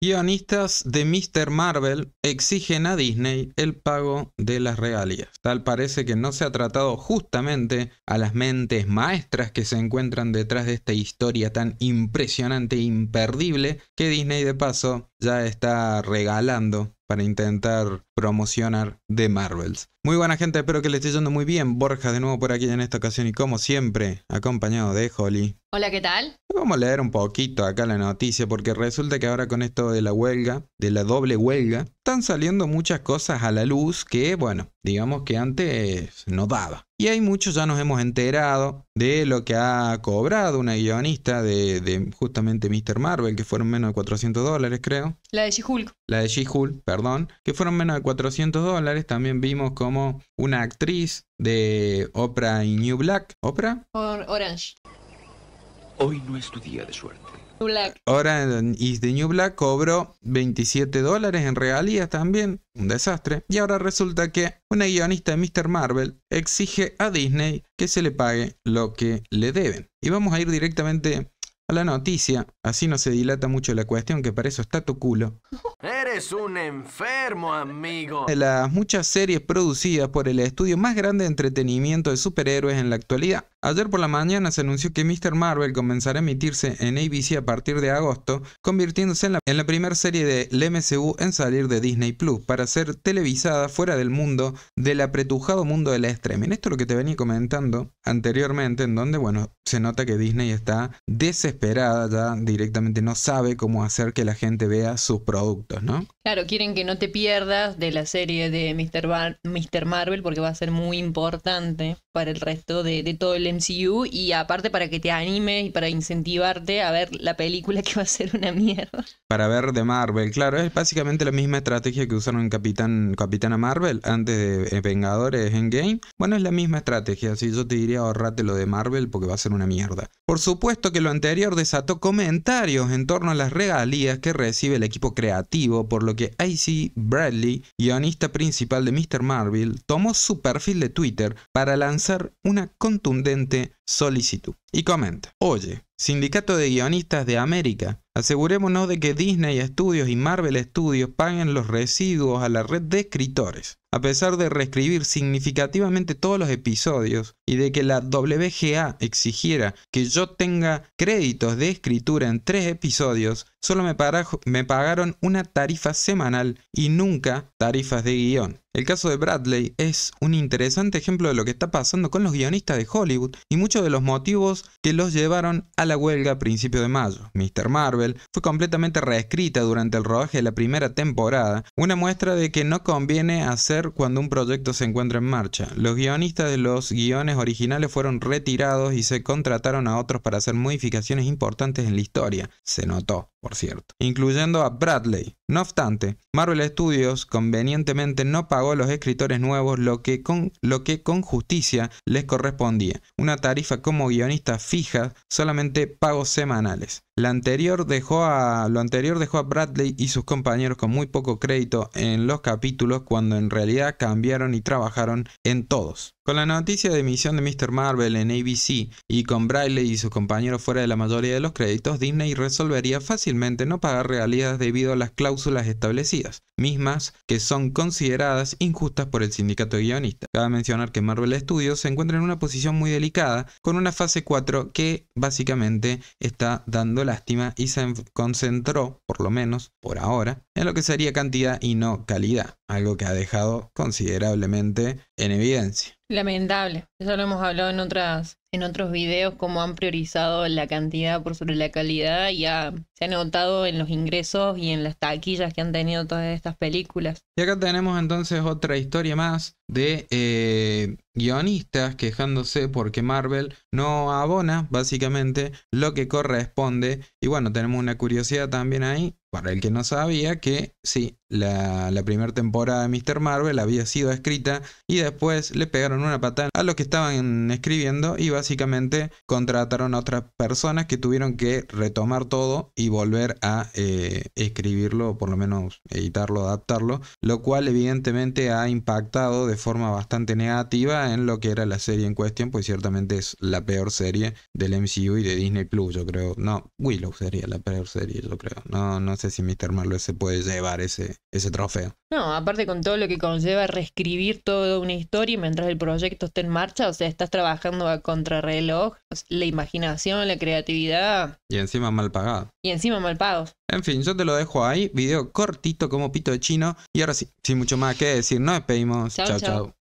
Guionistas de Mr. Marvel exigen a Disney el pago de las regalías. Tal parece que no se ha tratado justamente a las mentes maestras que se encuentran detrás de esta historia tan impresionante e imperdible que Disney de paso ya está regalando para intentar promocionar de Marvels. Muy buena gente, espero que le esté yendo muy bien. Borja de nuevo por aquí en esta ocasión y como siempre, acompañado de Holly. Hola, ¿qué tal? Vamos a leer un poquito acá la noticia porque resulta que ahora con esto de la huelga, de la doble huelga, están saliendo muchas cosas a la luz que, bueno, digamos que antes no daba. Y hay muchos, ya nos hemos enterado de lo que ha cobrado una guionista de, justamente Mr. Marvel, que fueron menos de 400 dólares, creo. La de She-Hulk. La de She-Hulk, perdón, que fueron menos de 400 dólares. También vimos como una actriz de Oprah y New Black. ¿Oprah? Orange. Hoy no es tu día de suerte. Ahora Is de New Black cobró 27 dólares en realidad también, un desastre. Y ahora resulta que una guionista de Mr. Marvel exige a Disney que se le pague lo que le deben. Y vamos a ir directamente a la noticia, así no se dilata mucho la cuestión, que para eso está tu culo. Eres un enfermo, amigo. De las muchas series producidas por el estudio más grande de entretenimiento de superhéroes en la actualidad, Ayer por la mañana se anunció que Mr. Marvel comenzará a emitirse en ABC a partir de agosto, convirtiéndose en la, primera serie del MCU en salir de Disney Plus para ser televisada fuera del mundo, del apretujado mundo del streaming. Esto es lo que te venía comentando anteriormente, en donde, bueno, se nota que Disney está desesperada ya directamente, no sabe cómo hacer que la gente vea sus productos, ¿no? Claro, quieren que no te pierdas de la serie de Mr. Marvel porque va a ser muy importante para el resto de, todo el MCU y aparte para que te animes y para incentivarte a ver la película que va a ser una mierda. Para ver de Marvel, claro, es básicamente la misma estrategia que usaron en Capitán, Capitana Marvel antes de eh, Vengadores en Game. Bueno, es la misma estrategia, así yo te diría ahorrate lo de Marvel porque va a ser una mierda. Por supuesto que lo anterior desató comentarios en torno a las regalías que recibe el equipo creativo, por lo que AC Bradley, guionista principal de Mr. Marvel, tomó su perfil de Twitter para lanzar una contundente solicitud. Y comenta, oye, Sindicato de Guionistas de América. Asegurémonos de que Disney Studios y Marvel Studios paguen los residuos a la red de escritores. A pesar de reescribir significativamente todos los episodios y de que la WGA exigiera que yo tenga créditos de escritura en tres episodios, solo me, me pagaron una tarifa semanal y nunca tarifas de guión. El caso de Bradley es un interesante ejemplo de lo que está pasando con los guionistas de Hollywood y muchos de los motivos que los llevaron a la huelga a principios de mayo. Mr. Marvel fue completamente reescrita durante el rodaje de la primera temporada, una muestra de que no conviene hacer cuando un proyecto se encuentra en marcha. Los guionistas de los guiones originales fueron retirados y se contrataron a otros para hacer modificaciones importantes en la historia, se notó por cierto, incluyendo a Bradley. No obstante, Marvel Studios convenientemente no pagó a los escritores nuevos lo que con, justicia les correspondía, una tarifa como guionista fija, solamente pagos semanales anterior dejó a, lo anterior dejó a Bradley y sus compañeros con muy poco crédito en los capítulos cuando en realidad cambiaron y trabajaron en todos. Con la noticia de emisión de Mr. Marvel en ABC y con Bradley y sus compañeros fuera de la mayoría de los créditos, Disney resolvería fácilmente no pagar realidades debido a las cláusulas establecidas, mismas que son consideradas injustas por el sindicato guionista. Cabe mencionar que Marvel Studios se encuentra en una posición muy delicada con una fase 4 que básicamente está dando lástima y se concentró, por lo menos por ahora, en lo que sería cantidad y no calidad, algo que ha dejado considerablemente en evidencia. Lamentable, eso lo hemos hablado en otras en otros videos cómo han priorizado la cantidad por sobre la calidad y se ha notado en los ingresos y en las taquillas que han tenido todas estas películas. Y acá tenemos entonces otra historia más de eh, guionistas quejándose porque Marvel no abona básicamente lo que corresponde. Y bueno, tenemos una curiosidad también ahí, para el que no sabía, que sí, la, primera temporada de Mr. Marvel había sido escrita y después le pegaron una patada a lo que estaban escribiendo y básicamente contrataron a otras personas que tuvieron que retomar todo y volver a eh, escribirlo, o por lo menos editarlo, adaptarlo, lo cual evidentemente ha impactado de forma bastante negativa en lo que era la serie en cuestión, pues ciertamente es la peor serie del MCU y de Disney Plus, yo creo. No, Willow sería la peor serie, yo creo. No, no sé si Mr. Marvel se puede llevar ese, ese trofeo. No, aparte con todo lo que conlleva reescribir toda una historia y mientras el proyecto esté en marcha, o sea, estás trabajando a contrarreloj, la imaginación, la creatividad. Y encima mal pagado. Y encima mal pagado. En fin, yo te lo dejo ahí, video cortito como pito de chino. Y ahora sí, sin mucho más que decir, nos despedimos. Chao, chao.